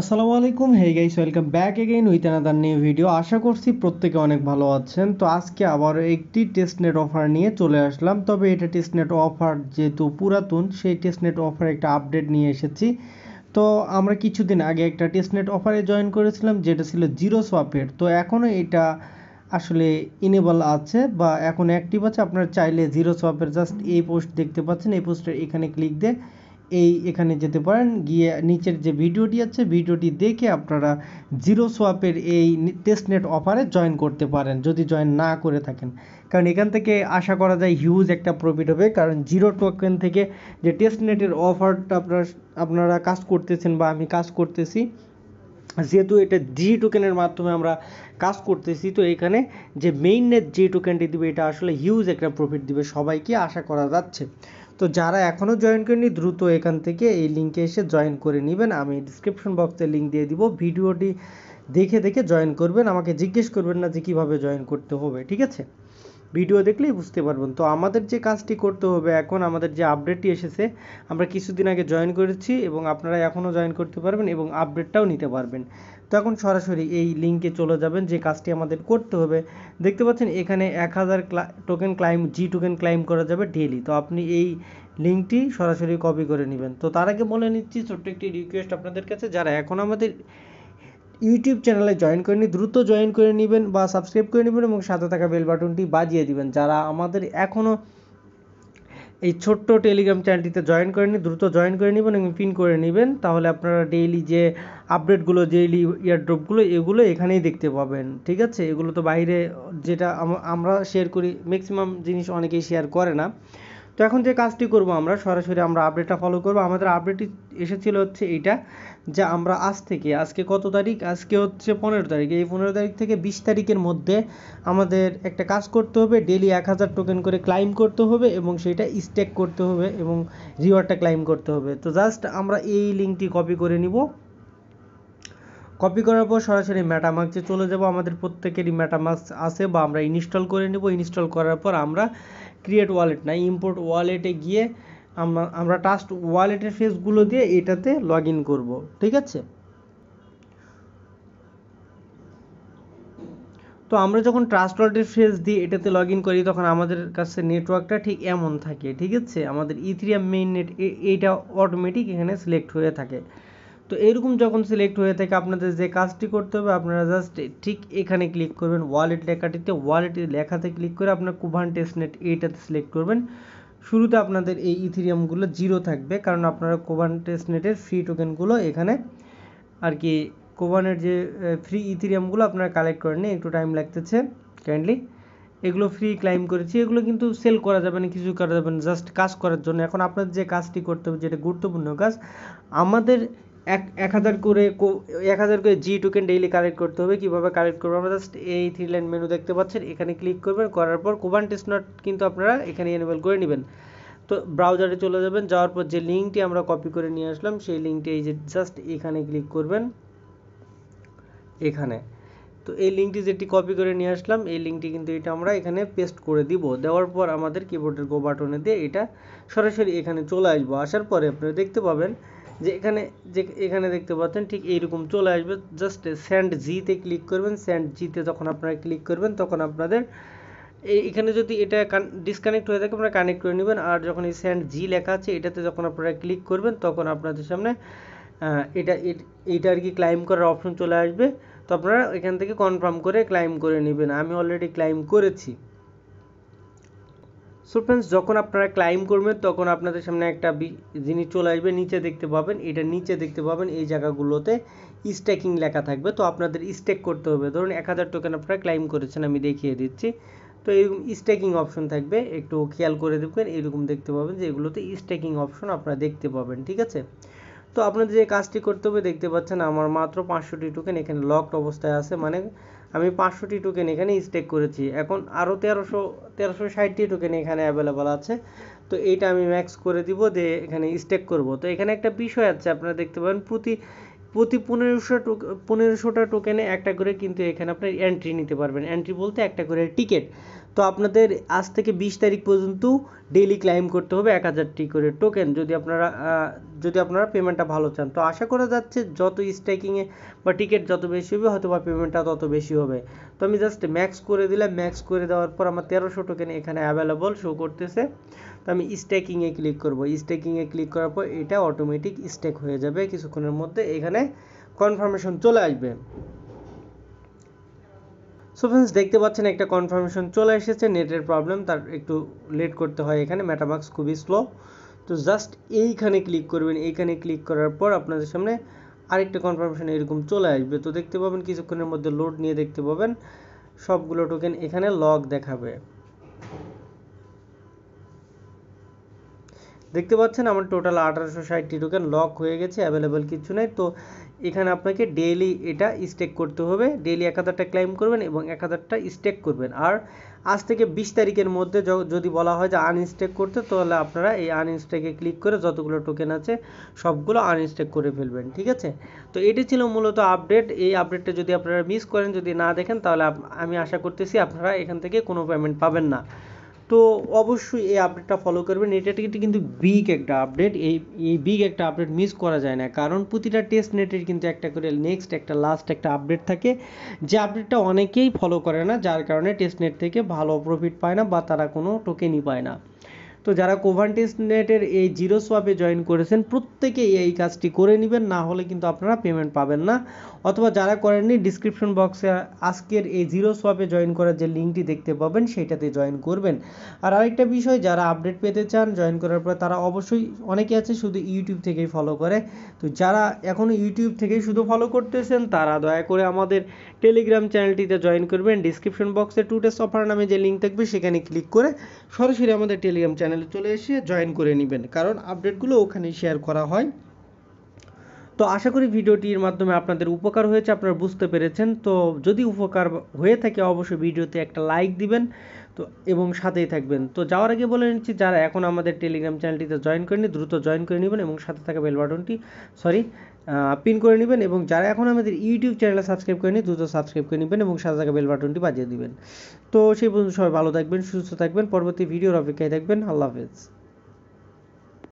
আসসালামু আলাইকুম hey guys welcome back again with another new video আশা করছি প্রত্যেকে অনেক ভালো আছেন তো আজকে আবার একটি টেস্টনেট অফার নিয়ে চলে আসলাম তবে এটা টেস্টনেট অফার যেহেতু পুরাতন সেই টেস্টনেট অফার একটা আপডেট নিয়ে এসেছি তো আমরা কিছুদিন আগে একটা টেস্টনেট অফারে জয়েন করেছিলাম যেটা ছিল জিরো সোয়াপের তো এখনও এটা আসলে ইনেবল আছে বা এখন অ্যাক্টিভ আছে আপনারা চাইলে জিরো সোয়াপের জাস্ট এই পোস্ট দেখতে পাচ্ছেন এই পোস্টের এখানে ক্লিক দিয়ে এই এখানে যেতে পারেন গিয়ে নিচের যে ভিডিওটি আছে ভিডিওটি দেখে আপনারা জিরো সোয়াপের এই টেস্টনেট অফারে জয়েন করতে পারেন যদি জয়েন না করে থাকেন কারণ এখান থেকে আশা করা যায় হিউজ একটা প্রফিট হবে কারণ জিরো টোকেন থেকে যে টেস্টনেটের অফারটা আপনার আপনারা কাজ করতেছেন বা আমি কাজ করতেছি যেহেতু এটা জি টোকেনের মাধ্যমে আমরা কাজ করতেছি তো এখানে যে মেইন নেট জি টোকেনটি দিবে এটা আসলে হিউজ একটা প্রফিট দিবে সবাইকে আশা করা যাচ্ছে তো যারা এখনও জয়েন করেনি দ্রুত এখান থেকে এই লিঙ্কে এসে জয়েন করে নেবেন আমি ডিসক্রিপশন বক্সে লিঙ্ক দিয়ে দিব ভিডিওটি দেখে দেখে জয়েন করবেন আমাকে জিজ্ঞেস করবেন না যে কীভাবে জয়েন করতে হবে ঠিক আছে ভিডিও দেখলেই বুঝতে পারবেন তো আমাদের যে কাজটি করতে হবে এখন আমাদের যে আপডেটটি এসেছে আমরা কিছুদিন আগে জয়েন করেছি এবং আপনারা এখনও জয়েন করতে পারবেন এবং আপডেটটাও নিতে পারবেন তো এখন সরাসরি এই লিঙ্কে চলে যাবেন যে কাজটি আমাদের করতে হবে দেখতে পাচ্ছেন এখানে এক হাজার token claim G token claim করা যাবে ডেলি তো আপনি এই লিঙ্কটি সরাসরি কপি করে নেবেন তো তার আগে বলে নিচ্ছি ছোট্ট একটি রিকোয়েস্ট আপনাদের কাছে যারা এখন আমাদের ইউটিউব চ্যানেলে জয়েন করে নিই দ্রুত জয়েন করে নেবেন বা সাবস্ক্রাইব করে নেবেন এবং সাথে থাকা বেল বাটনটি বাজিয়ে দিবেন যারা আমাদের এখনও এই ছোট্ট টেলিগ্রাম চ্যানেলটিতে জয়েন করে নিন দ্রুত জয়েন করে নেবেন এবং পিন করে নেবেন তাহলে আপনারা ডেইলি যে আপডেটগুলো ডেইলি ইয়ারড্রপগুলো এগুলো এখানেই দেখতে পাবেন ঠিক আছে এগুলো তো বাইরে যেটা আমরা শেয়ার করি ম্যাক্সিমাম জিনিস অনেকেই শেয়ার করে না তো এখন যে কাজটি করব আমরা সরাসরি আমরা আপডেটটা ফলো করব আমাদের আপডেটটি এসেছিল হচ্ছে এইটা যে আমরা আজ থেকে আজকে কত তারিখ আজকে হচ্ছে পনেরো তারিখ এই পনেরো তারিখ থেকে বিশ তারিখের মধ্যে আমাদের একটা কাজ করতে হবে ডেলি এক হাজার টোকেন করে ক্লাইম করতে হবে এবং সেটা স্টেক করতে হবে এবং রিওয়ার্ডটা ক্লাইম করতে হবে তো জাস্ট আমরা এই লিঙ্কটি কপি করে নিব কপি করার পর সরাসরি ম্যাটামাক্সে চলে যাব আমাদের প্রত্যেকেরই ম্যাটামাক্স আছে বা আমরা ইনস্টল করে নিব ইনস্টল করার পর আমরা ক্রিয়েট ওয়ালেট না ইম্পোর্ট ওয়ালেটে গিয়ে আমরা ট্রাস্ট ওয়ালেটের ফেসগুলো দিয়ে এটাতে লগ ইন করবো ঠিক আছে তো আমরা যখন ট্রাস্ট ওয়ালেটের ফেস দিই এটাতে লগ ইন করি তখন আমাদের কাছে নেটওয়ার্কটা ঠিক এমন থাকে ঠিক আছে আমাদের ইথিরিয়াম মেইন নেট এইটা অটোমেটিক এখানে সিলেক্ট হয়ে থাকে তো এরকম যখন সিলেক্ট হয়ে থাকে আপনাদের যে কাজটি করতে হবে আপনারা জাস্ট ঠিক এখানে ক্লিক করবেন ওয়ালেট লেখাটিতে ওয়ালেট লেখাতে ক্লিক করে আপনার কুভান টেস্টনেট এইটাতে সিলেক্ট করবেন শুরুতে আপনাদের এই ইথিরিয়ামগুলো জিরো থাকবে কারণ আপনারা কোভান টেস্টনেটের ফ্রি টোকেনগুলো এখানে আর কি কোভানের যে ফ্রি ইথিরিয়ামগুলো আপনারা কালেক্ট করেনি একটু টাইম লাগতেছে কাইন্ডলি এগুলো ফ্রি ক্লাইম করেছি এগুলো কিন্তু সেল করা যাবে না কিছু করা যাবে না জাস্ট কাজ করার জন্য এখন আপনাদের যে কাজটি করতে হবে যেটা গুরুত্বপূর্ণ কাজ আমাদের এক এক হাজার করে এক হাজার করে জি টোকেন ডেইলি কালেক্ট করতে হবে কিভাবে কালেক্ট করবো আমরা জাস্ট এই থ্রি লাইন মেনু দেখতে পাচ্ছেন এখানে ক্লিক করবেন করার পর কোবান টেস্ট নট কিন্তু আপনারা এখানে এনেবল করে নেবেন তো ব্রাউজারে চলে যাবেন যাওয়ার পর যে লিঙ্কটি আমরা কপি করে নিয়ে আসলাম সেই লিঙ্কটি এই যে জাস্ট এখানে ক্লিক করবেন এখানে তো এই লিঙ্কটি যেটি কপি করে নিয়ে আসলাম এই লিঙ্কটি কিন্তু এটা আমরা এখানে পেস্ট করে দিব দেওয়ার পর আমাদের কিবোর্ডের গো বাটনে দিয়ে এটা সরাসরি এখানে চলে আসবো আসার পরে আপনারা দেখতে পাবেন যে এখানে যে এখানে দেখতে পাচ্ছেন ঠিক এইরকম চলে আসবে জাস্ট স্যান্ড জিতে ক্লিক করবেন স্যান্ড জিতে যখন আপনারা ক্লিক করবেন তখন আপনাদের এখানে যদি এটা ডিসকানেক্ট হয়ে থাকে আপনারা কানেক্ট করে নেবেন আর যখন এই স্যান্ড জি লেখা আছে এটাতে যখন আপনারা ক্লিক করবেন তখন আপনাদের সামনে এটা এটা আর কি ক্লাইম করার অপশন চলে আসবে তো আপনারা এখান থেকে কনফার্ম করে ক্লাইম করে নেবেন আমি অলরেডি ক্লাইম করেছি সো ফ্রেন্ডস যখন আপনারা ক্লাইম করবেন তখন আপনাদের সামনে একটা জিনিস চলে আসবে নিচে দেখতে পাবেন এটা নিচে দেখতে পাবেন এই জায়গাগুলোতে স্ট্যাকিং লেখা থাকবে তো আপনাদের স্টেক করতে হবে ধরুন এক হাজার টোকেন আপনারা ক্লাইম করেছেন আমি দেখিয়ে দিচ্ছি তো এরকম স্টেকিং অপশন থাকবে একটু খেয়াল করে দেখবেন এরকম দেখতে পাবেন যে এগুলোতে স্টেকিং অপশন আপনারা দেখতে পাবেন ঠিক আছে তো আপনাদের যে কাজটি করতে হবে দেখতে পাচ্ছেন আমার মাত্র পাঁচশোটি টোকেন এখানে লকড অবস্থায় আছে মানে আমি পাঁচশোটি টোকেন এখানে স্টেক করেছি এখন আরও তেরোশো তেরোশো ষাটটি টোকেন এখানে অ্যাভেলেবেল আছে তো এইটা আমি ম্যাক্স করে দিব দিয়ে এখানে স্টেক করব তো এখানে একটা বিষয় আছে আপনারা দেখতে পাবেন প্রতি প্রতি পনেরোশো পনেরোশোটা টোকেনে একটা করে কিন্তু এখানে আপনার এন্ট্রি নিতে পারবেন এন্ট্রি বলতে একটা করে টিকিট তো আপনাদের আজ থেকে বিশ তারিখ পর্যন্ত ডেইলি ক্লাইম করতে হবে এক হাজারটি করে টোকেন যদি আপনারা যদি আপনারা পেমেন্টটা ভালো চান তো আশা করা যাচ্ছে যত স্ট্রাইকিংয়ে বা টিকিট যত বেশি হবে হয়তো বা পেমেন্টটা তত বেশি হবে তো আমি জাস্ট ম্যাক্স করে দিলাম ম্যাক্স করে দেওয়ার পর আমার তেরোশো টোকেন এখানে অ্যাভেলেবল শো করতেছে তো আমি স্ট্যাকিংয়ে ক্লিক করবো স্ট্যাকিংয়ে ক্লিক করার পর এটা অটোমেটিক স্ট্যাক হয়ে যাবে কিছুক্ষণের মধ্যে এখানে কনফার্মেশন চলে আসবে সো ফ্রেন্ডস দেখতে পাচ্ছেন একটা কনফার্মেশন চলে এসেছে নেটের প্রবলেম তার একটু লেট করতে হয় এখানে ম্যাটাবাক্স খুবই স্লো তো জাস্ট এইখানে ক্লিক করবেন এইখানে ক্লিক করার পর আপনাদের সামনে আরেকটা কনফার্মেশন এরকম চলে আসবে তো দেখতে পাবেন কিছুক্ষণের মধ্যে লোড নিয়ে দেখতে পাবেন সবগুলো টোকেন এখানে লগ দেখাবে দেখতে পাচ্ছেন আমার টোটাল আঠারোশো ষাটটি টোকেন লক হয়ে গেছে অ্যাভেলেবেল কিছু নেই তো এখানে আপনাকে ডেইলি এটা স্টেক করতে হবে ডেইলি এক হাজারটা ক্লাইম করবেন এবং এক হাজারটা স্টেক করবেন আর আজ থেকে বিশ তারিখের মধ্যে যদি বলা হয় যে আনস্টেক করতে তাহলে আপনারা এই আনস্টেকে ক্লিক করে যতগুলো টোকেন আছে সবগুলো আনস্টেক করে ফেলবেন ঠিক আছে তো এটি ছিল মূলত আপডেট এই আপডেটটা যদি আপনারা মিস করেন যদি না দেখেন তাহলে আমি আশা করতেছি আপনারা এখান থেকে কোনো পেমেন্ট পাবেন না তো অবশ্যই এই আপডেটটা ফলো করবেন এটা কিন্তু বিগ একটা আপডেট এই এই বিগ একটা আপডেট মিস করা যায় না কারণ প্রতিটা টেস্ট নেটের কিন্তু একটা করে নেক্সট একটা লাস্ট একটা আপডেট থাকে যে আপডেটটা অনেকেই ফলো করে না যার কারণে টেস্ট নেট থেকে ভালো প্রফিট পায় না বা তারা কোনো টোকেনই পায় না তো যারা কোভান্টিস নেটের এই জিরো সোয়াপে জয়েন করেছেন প্রত্যেকে এই কাজটি করে নেবেন না হলে কিন্তু আপনারা পেমেন্ট পাবেন না অথবা যারা করেননি ডিসক্রিপশন বক্সে আজকের এই জিরো সোয়াপে জয়েন করার যে লিঙ্কটি দেখতে পাবেন সেটাতে জয়েন করবেন আর আরেকটা বিষয় যারা আপডেট পেতে চান জয়েন করার পর তারা অবশ্যই অনেকে আছে শুধু ইউটিউব থেকেই ফলো করে তো যারা এখনও ইউটিউব থেকেই শুধু ফলো করতেছেন তারা দয়া করে আমাদের টেলিগ্রাম চ্যানেলটিতে জয়েন করবেন ডিসক্রিপশন বক্সে টু টেস্ট অফার নামে যে লিঙ্ক থাকবে সেখানে ক্লিক করে সরাসরি আমাদের টেলিগ্রাম চ্যানেল চ্যানেলে চলে এসে জয়েন করে নেবেন কারণ আপডেটগুলো ওখানে শেয়ার করা হয় তো আশা করি ভিডিওটির মাধ্যমে আপনাদের উপকার হয়েছে আপনারা বুঝতে পেরেছেন তো যদি উপকার হয়ে থাকে অবশ্যই ভিডিওতে একটা লাইক দিবেন তো এবং সাথেই থাকবেন তো যাওয়ার আগে বলে নিচ্ছি যারা এখন আমাদের টেলিগ্রাম চ্যানেলটিতে জয়েন করেনি দ্রুত জয়েন করে নেবেন এবং সাথে থাকা বেল বাটনটি সরি পিন করে নেবেন এবং যারা এখন আমাদের ইউটিউব চ্যানেলে সাবস্ক্রাইব করেনি দ্রুত সাবস্ক্রাইব করে নেবেন এবং সাথে থাকা বেল বাটনটি বাজিয়ে দিবেন তো সেই পর্যন্ত সবাই ভালো থাকবেন সুস্থ থাকবেন পরবর্তী ভিডিওর অপেক্ষায় থাকবেন আল্লাহ হাফেজ